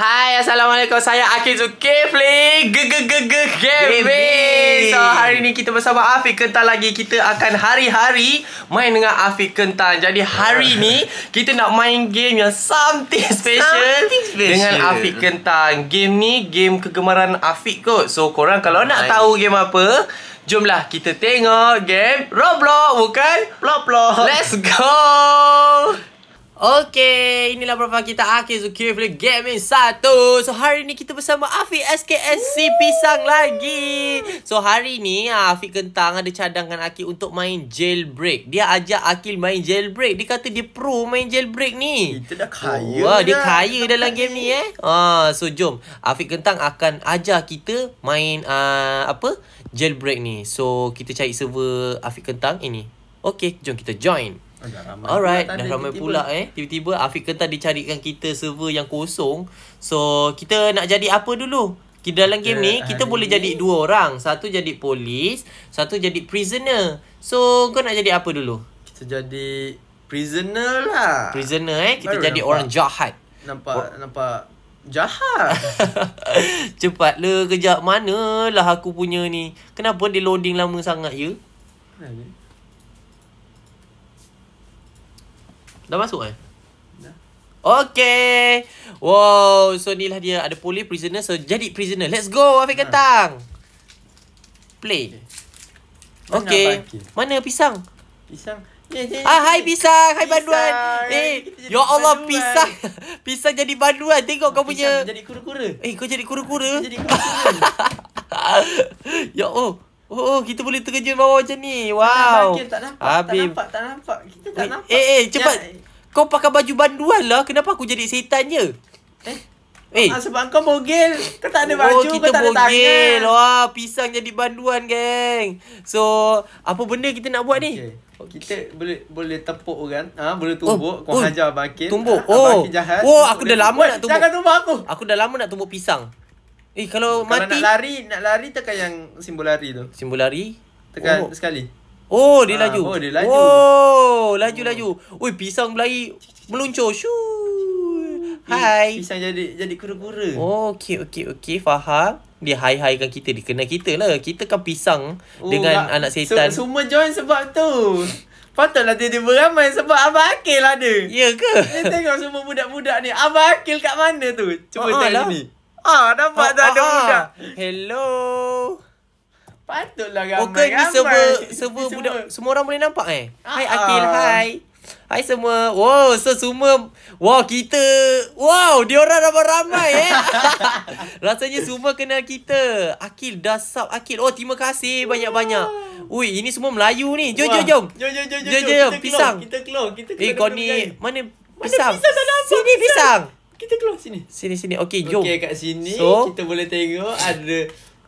Hai, Assalamualaikum. Saya Akin Zulkifli. Ge-ge-ge-ge-ge-ge. So, hari ni kita bersama Afiq Kental lagi. Kita akan hari-hari main dengan Afiq Kental. Jadi, hari ni kita nak main game yang something special, something special. dengan Afiq Kental. Game ni game kegemaran Afiq kot. So, korang kalau nak tahu game apa, jomlah kita tengok game Roblox bukan? Roblox. Let's go! Okay, inilah perempuan kita Akhir Zulkifli Gaming 1 So hari ni kita bersama Afiq SKSC Woo! Pisang lagi So hari ni Afiq Kentang ada cadangkan Akhir untuk main jailbreak Dia ajak Akhil main jailbreak Dia kata dia pro main jailbreak ni Kita dah kaya Wah, oh, dah. Dia kaya kita dalam kaya. game ni eh ah, So jom Afiq Kentang akan ajak kita main uh, apa jailbreak ni So kita cari server Afiq Kentang ini Okay, jom kita join Agak ramai Alright, dah ramai tiba-tiba. pula eh. Tiba-tiba Afiq kata dicarikan kita server yang kosong. So, kita nak jadi apa dulu? Kita dalam game ni, kita boleh jadi dua orang. Satu jadi polis, satu jadi prisoner. So, kau nak jadi apa dulu? Kita jadi prisoner lah. Prisoner eh. Kita Baru jadi nampak, orang jahat. Nampak, Bo- nampak jahat. Cepat le kejap. lah aku punya ni. Kenapa dia loading lama sangat ya? Dah masuk eh? Kan? Okay Wow So ni lah dia Ada poli prisoner So jadi prisoner Let's go Afiq ha. Ketang Play Okay, okay. Mana pisang? Pisang hey, hey, Ah hai pisang Hai pisang. banduan Eh Ya Allah banduan. pisang Pisang jadi banduan Tengok kau punya Pisang jadi kura-kura Eh kau jadi kura-kura Jadi kura-kura Ya Allah oh. Oh, oh, kita boleh terjun bawah macam ni. Wow. Tak nampak, Habib. tak nampak, tak nampak. Kita tak eh, nampak. Eh, eh, cepat. Ya. Kau pakai baju banduan lah. Kenapa aku jadi setan je? Eh? Eh. Ah, sebab kau bogel. Kau tak ada oh, baju, oh, kita kau tak ada bogel. Wah, pisang jadi banduan, geng. So, apa benda kita nak buat ni? Oh, kita boleh boleh tepuk orang. Ah, ha, boleh tumbuk. Oh, kau oh, hajar Abang Tumbuk. Ha, ha oh. Abang jahat. Oh, aku dah lama nak tumbuk. Jangan tumbuk aku. Aku dah lama nak tumbuk pisang. Eh kalau, kalau mati Kalau nak lari Nak lari tekan yang simbol lari tu Simbol lari Tekan oh. sekali Oh dia ha, laju Oh dia laju Oh laju-laju oh. Ui pisang berlari Meluncur Shoo. Hai Pisang jadi jadi kura-kura Oh okey okey okey Faham Dia hai-hai kan kita Dia kena kita lah Kita kan pisang oh, Dengan tak. Lah. anak setan Semua join sebab tu Patutlah dia tiba ramai sebab Abang Akil ada. Ya ke? Dia tengok semua budak-budak ni. Abang Akil kat mana tu? Cuba oh, tengok lah. Ah, nampak ah, tak ada ah, ah. budak. Hello. Patutlah ramai. Okey, ni semua semua budak semua orang boleh nampak eh. Hai Akil, hai. Hai semua. Wow, so semua wow kita. Wow, dia orang ramai eh. Rasanya semua kenal kita. Akil dah sub Akil. Oh, terima kasih banyak-banyak. Ui, ini semua Melayu ni. Jom, jom, jom. Jom, jom, jom. Pisang. Kita keluar. Kita keluar. Eh, kau ni. Mana pisang? Mana pisang dah nampak? Sini pisang. pisang kita keluar sini. Sini sini. Okey, jom. Okey, kat sini so, kita boleh tengok ada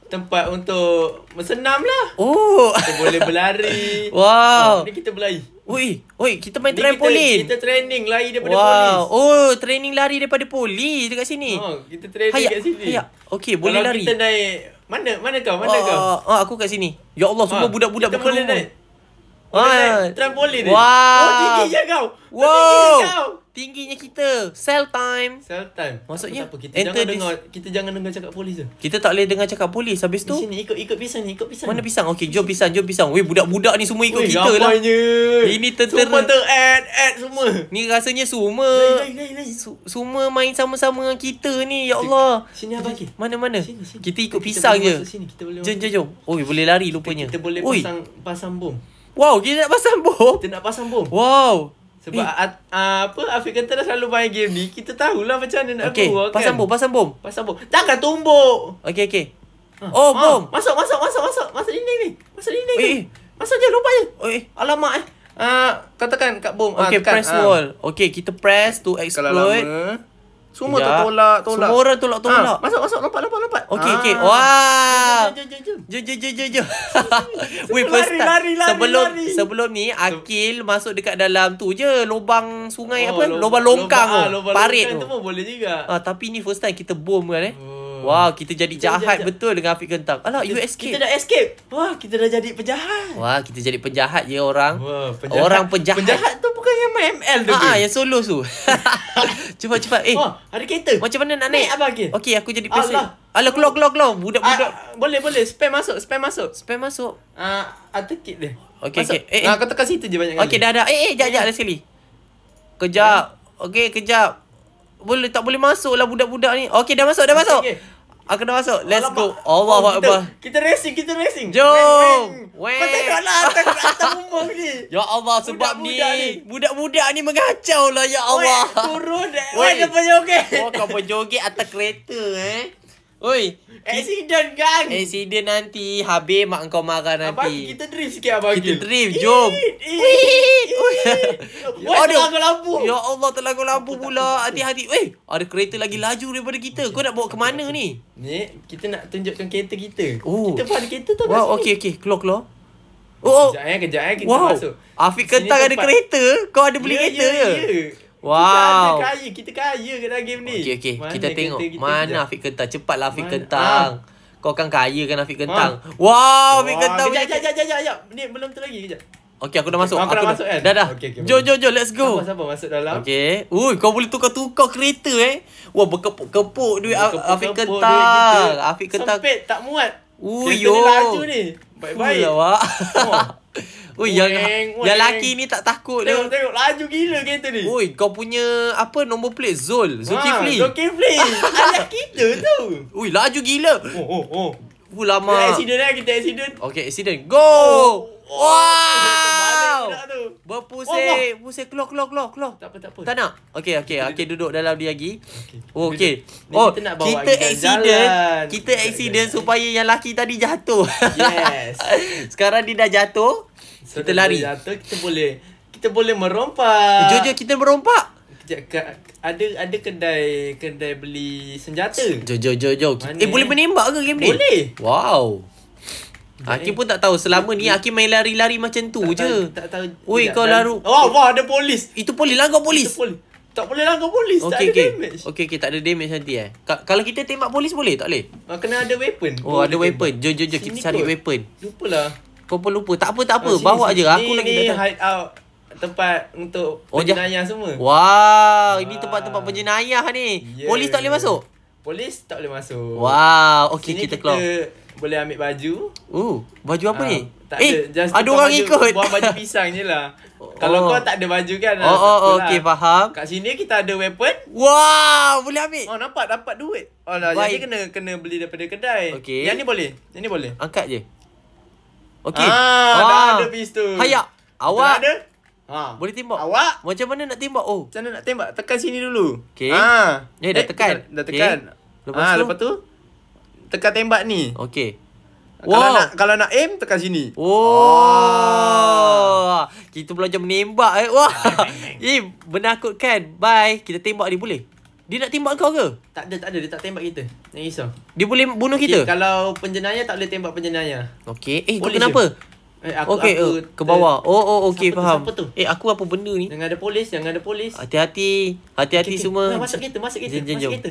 tempat untuk bersenam lah. Oh. Kita boleh berlari. Wow. Ha, kita berlari. Ui, oi, kita main trampolin. Kita, kita training lari daripada wow. polis. Oh, training lari daripada polis dekat sini. Oh, kita training hayak, kat sini. Hayak. Okey, boleh Kalau lari. Kita naik mana? Mana kau? Mana uh, kau? Ah, uh, aku kat sini. Ya Allah, semua ah, budak-budak kita berkerumun. Boleh naik. ah. trampolin ni. Wow. Oh, tinggi ya kau. Wow. Tinggi kau. Tingginya kita Cell time Cell time Maksudnya apa, apa? Kita jangan dis- dengar Kita jangan dengar cakap polis je Kita tak boleh dengar cakap polis Habis tu sini, ikut, ikut pisang ni Ikut pisang Mana pisang Okay jom pisang Jom pisang Weh budak-budak ni semua ikut Weh, kita lah Ramainya Ini tentera Semua ter ad Ad semua Ni rasanya semua Semua main sama-sama kita ni Ya Allah Sini abang ki Mana-mana sini, sini. Kita ikut pisang je sini. Kita boleh Jom jom jom Oi boleh lari rupanya Kita, kita boleh pasang Pasang bom Wow kita nak pasang bom Kita nak pasang bom Wow sebab eh. at, uh, apa Afiq kata dah selalu main game ni Kita tahulah macam mana nak okay. keluar kan Pasang bom, pasang bom Pasang bom Takkan tumbuk Okay, okay huh. Ha. Oh, ah, bom Masuk, masuk, masuk, masuk Masuk dinding ni Masuk dinding ni Masuk je, lupa je Oi. Alamak eh uh, Katakan kat bom Okay, ah, press uh. wall Okay, kita press to explode Kalau lama semua ya. tertolak, tolak. Semua orang tolak, ha, tolak. Ha, masuk, masuk, lompat, lompat, lompat. Okey, ha. okey. Wah. Jom, jom, jom. Jom, jom, jom, lari, lari, lari, sebelum, lari. sebelum ni, Akil masuk dekat dalam tu je. Lubang sungai oh, apa? Lubang, lubang longkang lubang, tu. Ah, lubang parit tu. tu pun boleh juga. Ah, tapi ni first time kita bom kan eh. Oh. Wah, wow, kita jadi jahat jom, betul jom. dengan Afiq gentang. Alah, you escape. Kita dah escape. Wah, kita dah jadi penjahat. Wah, kita jadi penjahat je ya, orang. Wah, penjahat. Orang penjahat. Penjahat tu kau yang main ML tu? Ha, ah, ah yang solo tu. cepat cepat. Eh, oh, ada kereta. Macam mana nak naik? Abang Akil. Okey, aku jadi pesen. Allah. Alah, keluar, keluar, keluar. Budak-budak. Ah, boleh, boleh. Spam masuk, spam masuk. Spam masuk. Ah, ada ah, kit dia. Okey, okay. Eh, eh. Ah, kau tekan situ je banyak kali. Okey, dah, dah. Eh, eh, jap, jap. Eh. sekali. Kejap. Okey, kejap. Boleh, tak boleh masuk lah budak-budak ni. Okey, dah masuk, dah masuk. Aku kena masuk. Let's go. Allah oh, Allah. Kita, kita racing, kita racing. Jo, Weng, weng. Kau tengok lah atas, atas ni. Ya Allah sebab budak -budak ni, Budak-budak ni mengacau lah ya Allah. Weng, turun. Weng, weng dia penjoget. Oh, kau penjoget atas kereta eh. Oi. Accident gang. Accident nanti. Habis mak kau marah nanti. Abang kita drift sikit abang. Kita drift. Jom. Wih. Wih. Wih. lampu. Ya Allah terlalu lampu pula. Hati-hati. Weh. Ada kereta lagi laju daripada kita. Kau nak bawa ke mana ni? Ni. Kita nak tunjukkan kereta kita. Oh. Kita pun ada kereta tau. Wow. Okey. Okey. Keluar. Keluar. Oh, oh. Kejap eh, kejap eh kita wow. masuk. Afiq kentang ada kereta. Kau ada beli yeah, kereta yeah, ke? Yeah. Wow. Kita ada kaya. Kita kaya ke dalam game ni. Okey, okey. Kita tengok. Kita, mana Afiq Kentang? Cepatlah Afiq Kentang. Ha. Kau kan kaya kan Afiq Kentang. Ha. Wow, Afiq Kentang. Sekejap, sekejap, sekejap. Ni belum tu lagi. Sekejap. Okey, aku dah masuk. Kau aku dah, dah masuk kan? Dah, dah. Okay, okay, jom, jom, jom. Let's go. Siapa sabar. Masuk dalam. Okey. Ui, kau boleh tukar-tukar kereta eh. Wah, berkepuk-kepuk duit Afiq Kentang. Afiq Kentang. Sempit, tak muat. Ui, yo. Kereta ni laju ni. Baik-baik. Fuh, Oi, weng, yang, weng, yang laki ni tak takut tengok, dia. Tengok, tengok. Laju gila kereta ni. Oi, kau punya apa nombor plate? Zul. Zulkifli. Ha, Zulkifli. Anak kita tu. Oi, laju gila. Oh, oh, oh. Uh, lama. Kita accident lah. Kita accident. Okay, accident. Go! Oh. Wow. Wow. Berpusing, oh, pusing klok, klok, klok, klok. Tak apa tak apa. Tak nak. Okey okey okey duduk dalam dia lagi. Okey. Okay. Oh, okay. oh kita, oh, kita nak bawa kita accident. Jalan. Kita accident supaya yang laki tadi jatuh. Yes. Sekarang dia dah jatuh. So, kita lari. Jatuh kita boleh kita boleh merompak. Jojo kita merompak. Kejap ada ada kedai kedai beli senjata. Jojo jojo. Jo. Eh boleh menembak ke game ni? Boleh. Wow. Hakim pun tak tahu selama ni Hakim main lari-lari macam tu tak je. Tak tahu. Oi kau laru. Oh wah ada polis. Itu polis lah polis. Itu polis. Tak boleh lah polis okay, Tak ada okay. damage Okay okay tak ada damage nanti eh Ka- Kalau kita tembak polis boleh tak boleh? Ah, kena ada weapon Oh ada weapon Jom jom jom kita cari kot. weapon Lupalah Kau pun lupa Tak apa tak apa oh, sini, Bawa sini. je aku ni, lagi Ni hide out Tempat untuk oh, penjenayah semua Wow Ini ah. tempat-tempat penjenayah ni yeah. Polis tak boleh masuk? Polis tak boleh masuk Wow Okay kita, kita keluar boleh ambil baju. Oh, baju apa uh, ni? Tak eh, ada. Just ada orang baju, ikut. Buang baju pisang je lah. Kalau oh. kau tak ada baju kan. Oh, oh, oh okey, lah. faham. Kat sini kita ada weapon. Wow, boleh ambil. Oh, nampak dapat duit. Oh, lah, jadi kena kena beli daripada kedai. Okay. Yang ni boleh. Yang ni boleh. Angkat je. Okey. Ah, ah, dah ah. ada pistol. Hayak. Awak. Dah ada. Ha. Boleh tembak? Awak? Macam mana nak tembak? Oh. Macam mana nak tembak? Tekan sini dulu. Okay. Ah. Eh, dah eh, tekan. Dah, dah tekan. Okay. Lepas, ha, tu? lepas tu? tekan tembak ni. Okey. Wow. Kalau nak kalau nak aim tekan sini. Wow. Oh. Kita belajar menembak eh. Wah. Ah, Im, menakutkan. Bye. Kita tembak dia boleh. Dia nak tembak kau ke? Tak ada, tak ada. Dia tak tembak kita. Jangan risau. Dia boleh bunuh kita? Okay, kalau penjenayah tak boleh tembak penjenayah. Okey. Eh, boleh kau kenapa? Je. Eh, aku, okay, aku uh, ke bawah. Oh, oh, okey, faham. Tu, tu? Eh, aku apa benda ni? Jangan ada polis, jangan ada polis. Hati-hati. Hati-hati okay, okay. semua. Nah, masuk kita, masuk kita. Jom, jom, jom. kita.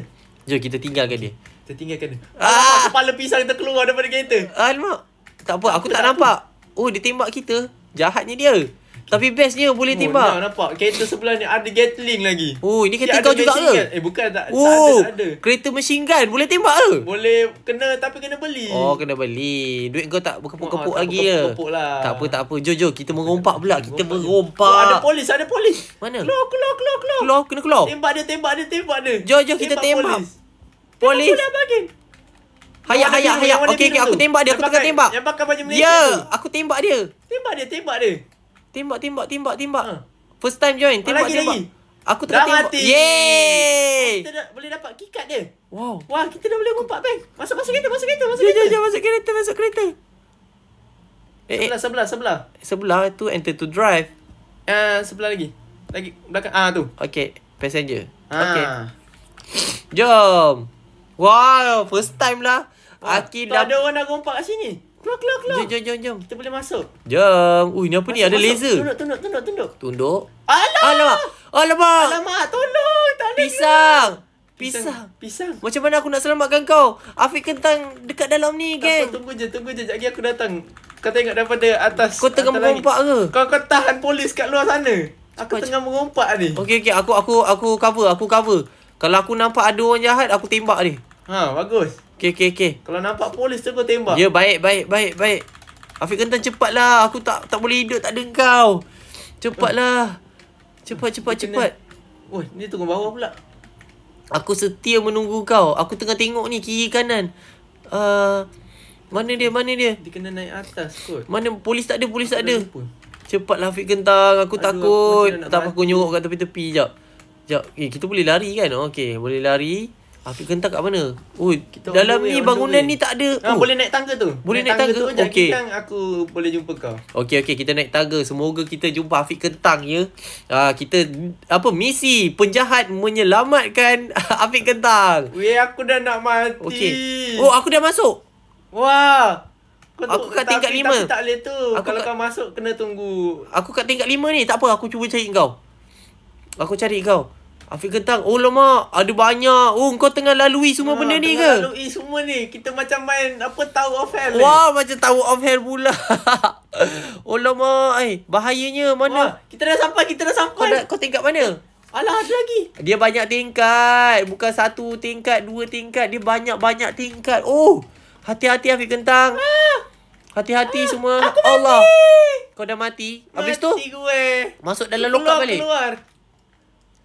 Jom, kita tinggalkan dia. Tertinggalkan ah. Alamak, kepala pisang terkeluar daripada kereta. Alamak. Tak apa, aku tak, tak nampak. Apa. Oh, dia tembak kita. Jahatnya dia. Tapi bestnya boleh oh, tembak. Oh, nah, nampak kereta sebelah ni ada Gatling lagi. Oh, ini kereta kau juga ke? Eh, bukan tak, oh, tak ada, Oh, ada. Kereta mesin gun boleh tembak ke? Boleh kena tapi kena beli. Oh, kena beli. Duit kau tak berkepuk-kepuk oh, lagi ke? Ya? Berkepuk lah. Tak apa, tak apa. Jojo, kita merompak pula. Kita merompak. Oh, ada polis, ada polis. Mana? Keluar, keluar, keluar, keluar. Keluar, kena keluar. Tembak dia, tembak dia, tembak dia. Jojo, kita tembak. Polis. Polis. Kenapa nak bagi? Hayat, warna hayat, biru, Okey, aku tembak dia. Aku tengah tembak. Yang pakai baju Malaysia yeah, Ya, aku tembak dia. Tembak dia, tembak dia. Tembak, tembak, tembak, tembak. Ha. First time join. Tembak, tembak. Aku tengah tembak. Yeay. Kita boleh dapat kikat dia. Wow. Wah, kita dah boleh ngumpat, bang. Masuk, masuk kereta, masuk kereta, masuk kereta. Ya, ya, masuk kereta, masuk kereta. Eh, eh, sebelah, sebelah, sebelah. Sebelah tu enter to drive. Uh, sebelah lagi. Lagi belakang. Ah tu. Okey, passenger. Ah. Okey. Jom. Wow, first time lah. Ah, Akil dah. Ada orang nak rompak kat sini. Keluar, keluar, keluar. Jom, jom, jom, jom. Kita boleh masuk. Jom. Ui, ni apa masuk, ni? Ada masuk. laser. Tunduk, tunduk, tunduk, tunduk. Tunduk. Alamak! Alamak! Alamak, tolong! Tak Pisang! Pisang. pisang. Pisang. Macam mana aku nak selamatkan kau? Afiq kentang dekat dalam ni, geng. Tunggu, tunggu je, tunggu je. Sekejap aku datang. Kau tengok daripada atas. Kau tengah merompak ke? Kau, kau tahan polis kat luar sana. Aku Macam... tengah merompak ni. Okey, okey. Aku aku aku cover, aku cover. Kalau aku nampak ada orang jahat, aku tembak ni. Ha, bagus. okay okay okay. Kalau nampak polis tu kau tembak. Ya, baik, baik, baik, baik. Afiq Kentang cepatlah. Aku tak tak boleh hidup tak ada kau. Cepatlah. Cepat, hmm, cepat, cepat. Oi, ni tunggu bawah pula. Aku setia menunggu kau. Aku tengah tengok ni kiri kanan. Uh, mana dia? Mana dia? Dia kena naik atas kot. Mana polis tak ada? Polis tak ada. Cepatlah Afiq gentang, Aku Aduh, takut. Aku tak apa aku nyuruh kat tepi-tepi jap. Jap. Eh, kita boleh lari kan? Okey, boleh lari. Api ah, kentah kat mana? Oi, kita dalam ni bangunan ni tak ada. Oh, boleh naik tangga tu. Boleh naik, naik tangga. tangga. Okey. Aku boleh jumpa kau. Okey okey, kita naik tangga. Semoga kita jumpa Afiq Kentang ya. Ah, kita apa misi penjahat menyelamatkan Afiq Kentang. Weh, aku dah nak mati. Okey. Oh, aku dah masuk. Wah. Kau aku kat tingkat 5. Tapi tak boleh tu. Aku Kalau kat, kau masuk kena tunggu. Aku kat tingkat 5 ni. Tak apa, aku cuba cari kau. Aku cari kau. Afiq kentang Oh lama Ada banyak Oh kau tengah lalui semua ha, benda ni ke Tengah lalui semua ni Kita macam main Apa tahu of hell Wah macam tahu of hell pula Oh lama eh, Bahayanya mana Wah, Kita dah sampai Kita dah sampai Kau, dah, kau tingkat mana Alah ada lagi Dia banyak tingkat Bukan satu tingkat Dua tingkat Dia banyak-banyak tingkat Oh Hati-hati Afiq kentang ah. Hati-hati ha. semua Allah. mati Kau dah mati, mati tu gue. Masuk dalam lokap balik keluar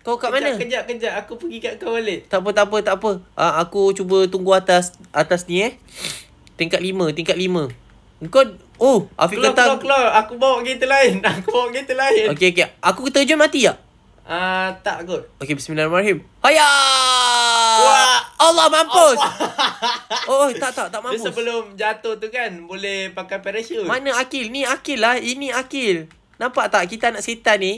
kau kat kejap, mana? Kejap, kejap. Aku pergi kat kau balik. Tak apa, tak apa, tak apa. Ah, aku cuba tunggu atas atas ni eh. Tingkat lima, tingkat lima. Kau... Oh, Afiq keluar, kata... Keluar, keluar, Aku bawa kereta lain. Aku bawa kereta lain. Okey, okey. Aku terjun mati tak? Ah, uh, tak kot. Okey, bismillahirrahmanirrahim. Haya! Wah! Allah mampus! oh, tak, tak, tak mampus. sebelum jatuh tu kan, boleh pakai parachute. Mana Akil? Ni Akil lah. Ini Akil. Nampak tak? Kita nak setan ni.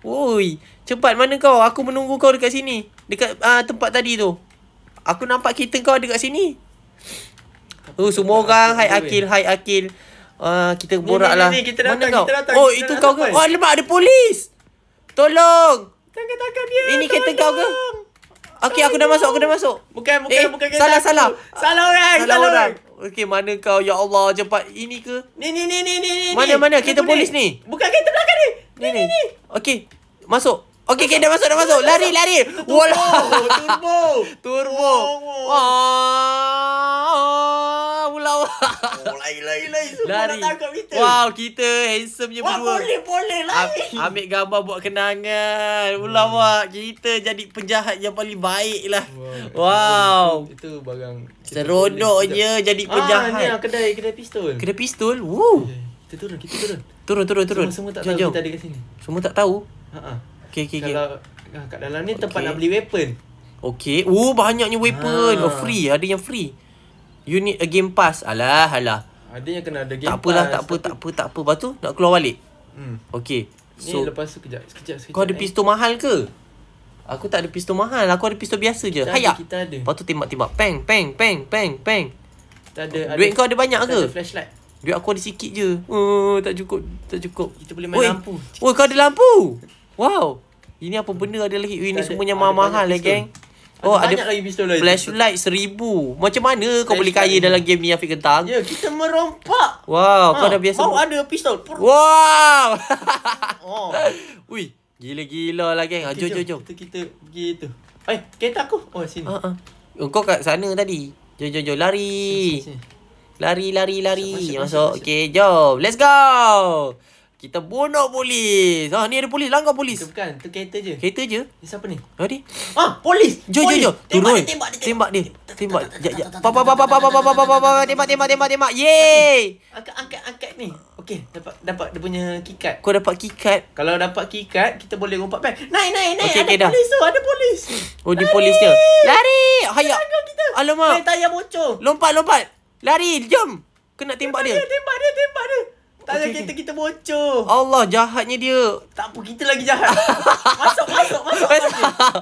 Woi, cepat mana kau? Aku menunggu kau dekat sini. Dekat uh, tempat tadi tu. Aku nampak kita kau ada dekat sini. Oh, uh, semua orang hai Akil, hai Akil. Ah, uh, kita boraklah. Kita mana kau? kita Oh, kita itu kau ke? Oh, lemak ada polis. Tolong. Tangkap dia. Ini kereta kau ke? Okey, aku dah masuk, aku dah masuk. Bukan, bukan, eh, bukan kereta. Salah, salah. Salah orang, salah, salah orang. orang. Okey, mana kau? Ya Allah, cepat ini ke? Ni, ni, ni, ni, ni, ni. Mana, mana? Kereta polis ni. Bukan kereta belakang ni ni ni. Okey. Masuk. Okey, okay, dah masuk, dah masuk. Lari, lari. Turbo, turbo. Turbo. wah, Wow. Oh, lari, lari, lari. lari. Wow, kita handsome je berdua. boleh, boleh. Lari. Am- ambil gambar buat kenangan. Ula, hmm. wow. Kita jadi penjahat yang paling baik lah. Wow. wow. Itu, itu barang. Seronoknya jadi penjahat. Ah, ni lah kedai, kedai pistol. Kedai pistol? Woo. Yeah. Kita turun, kita turun. Turun, turun, turun. Semua, semua tak jom, tahu jom. kita ada kat sini. Semua tak tahu? Ha ah. Okey, Kalau okay. Ah, kat dalam ni okay. tempat nak beli weapon. Okey. Oh, banyaknya weapon. Ha. Oh, free, ada yang free. You need a game pass. Alah, alah. Ada yang kena ada game tak pass. Apalah, tak apalah, tak, tak apa, tak apa, tak Lepas tu nak keluar balik. Hmm. Okey. So, ni lepas tu kejap, sekejap, sekejap. Kau ada eh. pistol mahal ke? Aku tak ada pistol mahal. Aku ada pistol biasa je. Kita Hayak. Kita ada. Lepas tu tembak-tembak. Peng, peng, peng, peng, peng. Kita ada. Duit ada, kau ada banyak kita ke? Ada flashlight. Duit aku ada sikit je. Uh, tak cukup. Tak cukup. Kita boleh main Oi. lampu. Oh, kau ada lampu? Wow. Ini apa benda ada lagi? Ini tak semuanya mahal-mahal lah, geng. Oh, ada, ada lagi pistol lagi. Flashlight seribu. Macam mana flash kau boleh kaya dalam game ni, Afiq Kentang? Ya, yeah, kita merompak. Wow, ha, kau dah biasa. Kau ada pistol. Wow. oh. Ui, gila-gila lah, geng. Okay, jom, jom, jom. Kita, kita pergi tu. Eh, kereta aku. Oh, sini. Uh, uh. Kau kat sana tadi. Jom, jom, jom. Lari. Sini, sini. Lari, lari, lari. Masuk, masuk, masuk. masuk. Okay, jom. Let's go. Kita bunuh polis. Ah, ni ada polis. Langgar polis. Itu bukan. Itu kereta je. Kereta je? Ni siapa ni? Hadi. Ah, ah, polis. Jom, jom, jom. Turun. Tembak dia, tembak dia. Tembak dia. Tembak. Tembak. Tembak. Tembak. Tembak. Tembak. Tembak. Tembak. Tembak. Tembak. Tembak. Yeay. Angkat, angkat, angkat ni. Okay. Dapat. Dapat. Dia punya kikat. Kau dapat kikat. Kalau dapat kikat, kita boleh rompak pen. Naik, naik, naik. Okay, ada polis tu. Ada polis. Oh, dia polis dia. Lari. Hayak. Alamak. Kita tayar bocor. Lompat, lompat. Lari, jom. Kena tembak, dia. dia. Tembak dia, tembak dia. Tak ada okay, kereta kita bocor. Allah, jahatnya dia. Tak apa, kita lagi jahat. masuk, masuk, masuk.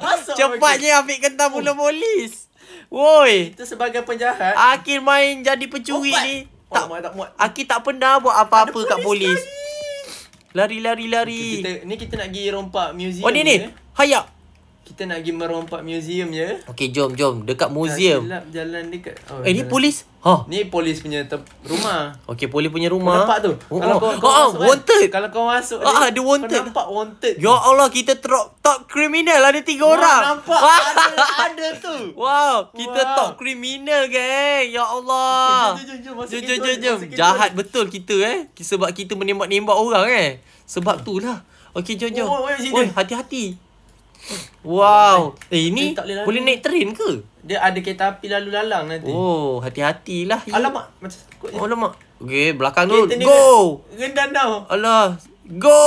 masuk. Cepatnya okay. ambil kentang mula oh. polis. Woi. Kita sebagai penjahat. Akhir main jadi pencuri ni. tak, oh, tak muat. Akhir tak pernah buat apa-apa polis kat polis. Lari, lari, lari. lari. kita, ni kita nak pergi rompak muzium. Oh, ni ni. Eh. Hayak. Kita nak pergi merompak museum je. Okey, jom, jom. Dekat museum. Tak jalan dekat. Oh, eh, ni polis? Ha. Huh. Ni polis punya te- rumah. Okey, polis punya rumah. Kau tu? Oh, kalau oh. kau, kau oh, masuk, kan? wanted. Kan? Kalau kau masuk. Ah, ada wanted. Kau nampak wanted. Ya Allah, kita top, top criminal. Ada tiga Wah, orang. nampak. ada, ada tu. Wow, kita wow. top criminal, geng. Ya Allah. Okay, jom, jom, jom. jom, jom, jom. jom. Jahat betul kita, eh. Sebab kita menembak-nembak orang, eh. Sebab tu lah. Okey, jom, jom. Oh, hati-hati. oh, oh, oh, oh, oh, oh, oh, oh, Wow. Eh, eh ini eh, boleh, boleh naik train ke? Dia ada kereta api lalu lalang nanti. Oh, hati-hatilah. Alamak, macam takut. Alamak. Okay, belakang dulu. Go. Rendah dah. Alah. Go.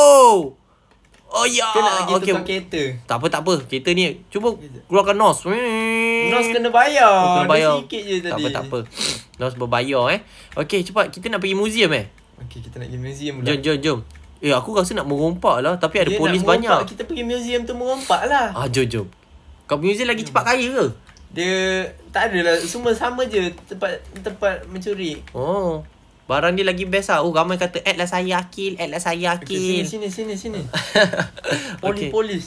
Oh ya. Kita nak pergi okay. tukar kereta. Tak apa, tak apa. Kereta ni cuba keluarkan nos. Nos kena bayar. Oh, kena bayar. Sikit je tadi. Tak apa, tak apa. Nos berbayar eh. Okay, cepat. Kita nak pergi museum eh. Okay kita nak pergi museum. pula. Jom, jom, jom. Eh aku rasa nak merompak lah Tapi ada dia polis banyak Kita pergi museum tu merompak lah ah, Jom jom Kau museum lagi cepat kaya ke? Dia tak adalah Semua sama je tempat tempat mencuri Oh Barang dia lagi best lah Oh ramai kata Add lah saya Akil Add lah saya Akil okay, Sini sini sini, sini. polis okay. polis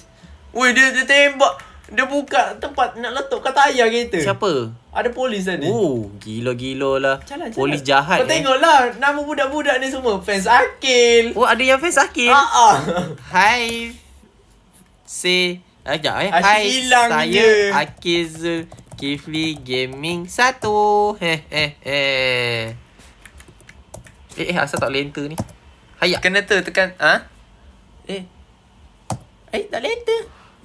Weh dia, dia tembak Dia buka tempat nak letup kata ayah kereta Siapa? Ada polis kan ni Oh Gila-gila lah Polis jahat Kau eh. tengok lah Nama budak-budak ni semua Fans Akil Oh ada yang fans Akil Haa uh-uh. Ah. Hai Say eh, Sekejap eh Asyik Hai Saya dia. Akil Kifli Gaming Satu Eh eh eh Eh eh asal tak boleh enter ni Hayat Kena ter tekan Ha Eh Eh tak boleh enter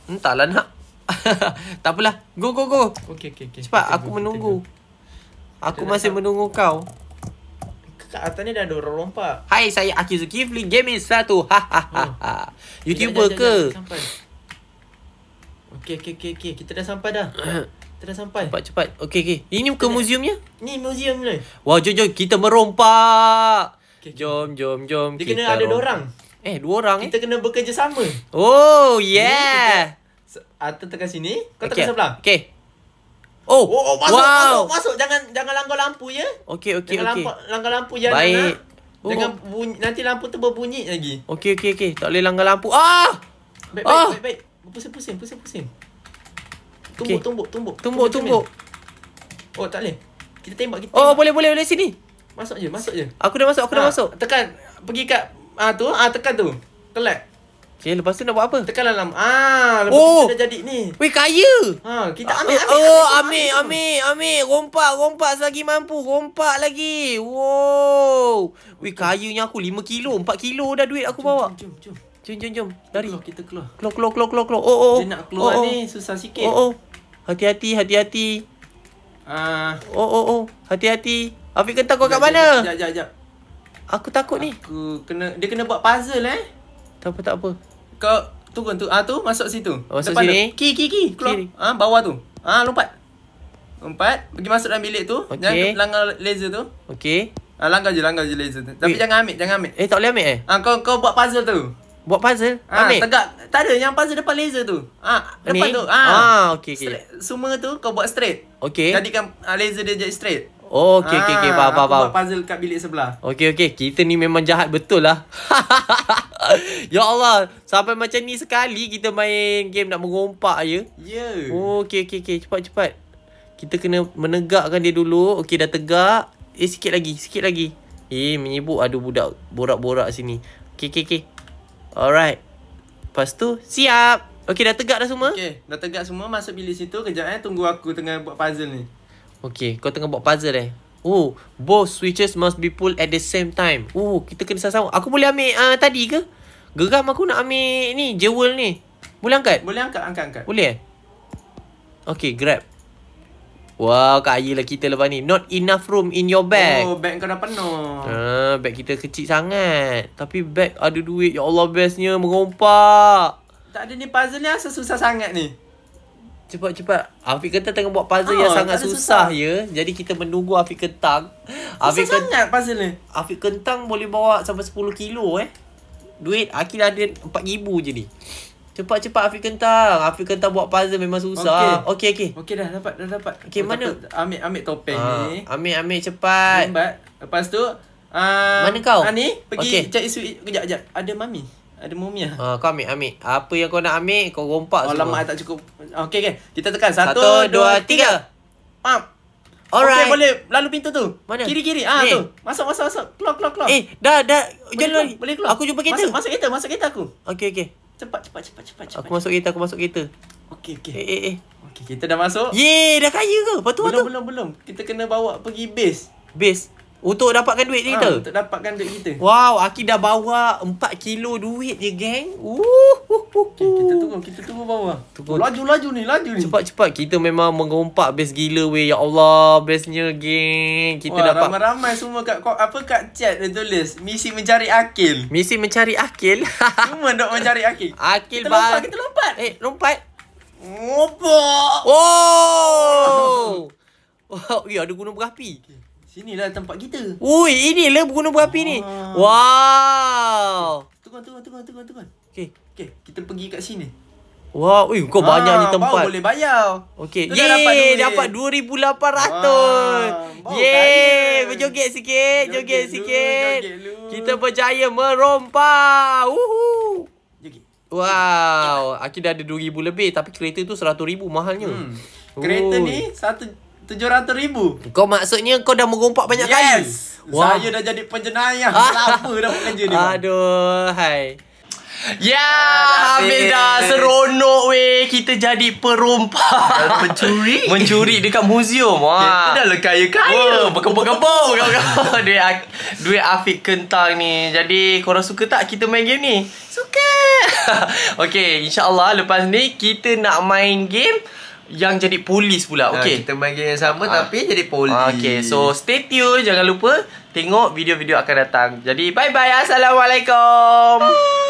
Entahlah nak tak apalah. Go go go. Okey okey okey. Cepat kita aku go, menunggu. Aku kita masih menunggu kau. Kat atas ni dah ada orang lompat. Hai saya Aki Zulkifli Gaming 1. Ha ha ha. Hmm. ha. YouTuber ke? Okey okey okey okey. Kita dah sampai dah. kita dah sampai. Cepat cepat. Okey okey. Ini ke museumnya? Ni museum ni. Wah jom jom kita merompak. Okay. Jom jom jom. Dia kita kena ada dua orang. Eh, dua orang kita eh. kena bekerja sama. Oh, yeah. Atau ah, tekan sini Kau tekan okay. sebelah Okay Oh, oh, oh masuk, wow. masuk, masuk, Jangan jangan langgar lampu ya. Okey, okey, okey. Jangan okay. langgar lampu ya. Baik. Ah. Oh. Jangan bunyi, nanti lampu tu berbunyi lagi. Okey, okey, okey. Tak boleh langgar lampu. Ah! Baik, baik, ah. baik, baik, baik. Pusing, pusing, pusing, pusing. Tumbuk, okay. tumbuk, tumbuk. Tumbuk, tumbuk. Oh, tak boleh. Kita tembak, kita oh, tembak. Oh, boleh, boleh, boleh sini. Masuk je, masuk je. Aku dah masuk, aku ha. dah ah, masuk. Tekan, pergi kat ah uh, tu, ah tekan tu. Kelak. Okay, eh, lepas tu nak buat apa? Tekan dalam. Ah, lepas oh. dah jadi ni. Weh, kaya. Ha, kita ambil, ah, ambil. Oh, ambil, ambil, ambil, ambil. Rompak, rompak selagi mampu. Rompak lagi. Wow. Weh, kayanya aku 5 kilo. 4 kilo dah duit aku bawa. Jom, jom, jom. Jom, jom, jom. Lari. Keluar, kita keluar. Keluar, keluar, keluar, keluar. keluar. Oh, oh, oh. Dia nak keluar oh, oh. ni. Susah sikit. Oh, oh. Hati-hati, hati-hati. Ah. Oh, oh, oh. Hati-hati. Afiq kentang kau kat mana? Sekejap, sekejap, sekejap. Aku takut aku ni. Aku kena, dia kena buat puzzle eh. Tak apa, tak apa kau turun tu ah tu masuk situ. Oh, masuk Depan sini. Tu. Ki ki ki. Ah ha, bawah tu. Ah lompat. Lompat, pergi masuk dalam bilik tu. Okay. Jangan langgar laser tu. Okey. Ah ha, langgar je, langgar je laser tu. Tapi Wait. jangan ambil, jangan ambil. Eh tak boleh ambil eh? Ah kau kau buat puzzle tu. Buat puzzle? Ha, ambil. tegak. Tak ada yang puzzle depan laser tu. Ah, ha, depan Ni? tu. Ah, ha. okey okey. Semua tu kau buat straight. Okey. Jadikan ha, laser dia jadi straight. Oh, okay, ah, okay, okay. Faham, faham, faham. Aku buat puzzle kat bilik sebelah. Okay, okay. Kita ni memang jahat betul lah. ya Allah. Sampai macam ni sekali kita main game nak mengompak je. Ya. Yeah. Oh, okay, okay, okay. Cepat, cepat. Kita kena menegakkan dia dulu. Okay, dah tegak. Eh, sikit lagi. Sikit lagi. Eh, menyebut, Ada budak borak-borak sini. Okay, okay, okay. Alright. Lepas tu, siap. Okay, dah tegak dah semua. Okay, dah tegak semua. Masuk bilik situ. Kejap eh, tunggu aku tengah buat puzzle ni. Okay, kau tengah buat puzzle eh. Oh, both switches must be pulled at the same time. Oh, kita kena sama-sama. Aku boleh ambil uh, tadi ke? Geram aku nak ambil ni, jewel ni. Boleh angkat? Boleh angkat, angkat, angkat. Boleh eh? Okay, grab. Wow, kaya lah kita lepas ni. Not enough room in your bag. Oh, bag kau dah penuh. Ah, bag kita kecil sangat. Tapi bag ada duit. Ya Allah, bestnya. Merompak. Tak ada ni puzzle ni asal susah sangat ni cepat-cepat Afiq Kentang tengah buat puzzle oh, yang sangat susah, susah ya. Jadi kita menunggu Afiq Kentang. Susah Afiq Kentang puzzle ni. Afiq Kentang boleh bawa sampai 10 kilo eh. Duit Akil ada 4000 je ni. Cepat-cepat Afiq Kentang. Afiq Kentang buat puzzle memang susah. Okay okay. Okey okay, dah dapat dah dapat. Okay oh, mana? Ambil ambil topeng ha, ni. Ambil ambil cepat. Lambat. Lepas tu Uh, Mana kau? Ha, pergi okay. cari suit kejap kejap. Ada mami. Ada mumia. Ha, uh, ah, kau ambil, ambil. Apa yang kau nak ambil, kau rompak oh, semua. Alamak, tak cukup. Okey, okey. Kita tekan. Satu, Satu dua, tiga. Pam. Alright. Okey, boleh. Lalu pintu tu. Mana? Kiri, kiri. Ah, hey. tu. Masuk, masuk, masuk. Keluar, keluar, keluar. Eh, dah, dah. Boleh Jalan keluar. Boleh keluar. Aku jumpa kereta. Masuk, masuk kereta, masuk kereta aku. Okey, okey. Cepat, cepat, cepat, cepat, cepat. Aku masuk kereta, aku masuk kereta. Okey, okey. Eh, eh, eh. Okey, kita dah masuk. Yeay, dah kaya ke? Patu tu? Belum, belum, belum. Kita kena bawa pergi base. Base? Untuk dapatkan duit ha, kita? Untuk dapatkan duit kita. Wow, Aki dah bawa 4 kilo duit je, geng. Uh, kita tunggu, kita tunggu bawah. Tunggu. Laju, laju ni, laju ni. Cepat, cepat. Kita memang mengompak best gila, weh. Ya Allah, bestnya, geng. Kita Wah, dapat... ramai-ramai semua kat, apa kat chat dia tulis. Misi mencari Akil. Misi mencari Akil? semua nak mencari Akil. Akil, kita bang. Kita lompat, kita lompat. Eh, lompat. Ngopak. Wow. wow, ya, ada gunung berapi. Okay. Sini lah tempat kita. Ui, ini lah gunung berapi ni. Ah. Wow. Tunggu, tunggu, tunggu, tunggu, tunggu. Okay okay kita pergi kat sini. Wah, wow, kau banyak ni ah, tempat. boleh bayar. Okay Ye, dapat RM2,800. Ah, Ye, berjoget sikit, joget, joget lu, Joget lu. Kita berjaya merompak. Wuhu. Joget. Wow, Aku dah ada RM2,000 lebih tapi kereta tu RM100,000 mahalnya. Hmm. Kereta Ooh. ni satu tujuh ratus ribu. Kau maksudnya kau dah mengumpak banyak yes. kali? Yes. Wow. Saya dah jadi penjenayah. Ah. Lama dah buat ni. Aduh, hai. Ya, ah, habis dah seronok weh kita jadi perompak. Mencuri. Mencuri dekat museum. Wah. dah le lah kaya kaya. Berkepuk-kepuk kau Duit duit Afiq kentang ni. Jadi korang suka tak kita main game ni? Suka. Okey, insya-Allah lepas ni kita nak main game yang jadi polis pula. Ah, okey. Ha, kita panggil yang sama ha. tapi jadi polis. Ah, okay, So stay tune, jangan lupa tengok video-video akan datang. Jadi bye bye. Assalamualaikum. Bye.